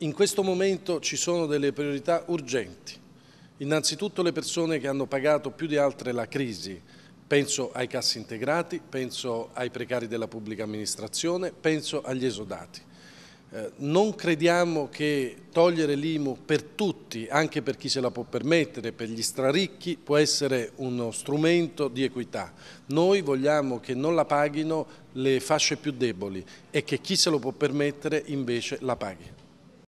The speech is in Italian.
In questo momento ci sono delle priorità urgenti. Innanzitutto le persone che hanno pagato più di altre la crisi, penso ai cassi integrati, penso ai precari della pubblica amministrazione, penso agli esodati. Eh, non crediamo che togliere l'IMU per tutti, anche per chi se la può permettere, per gli straricchi, può essere uno strumento di equità. Noi vogliamo che non la paghino le fasce più deboli e che chi se lo può permettere invece la paghi.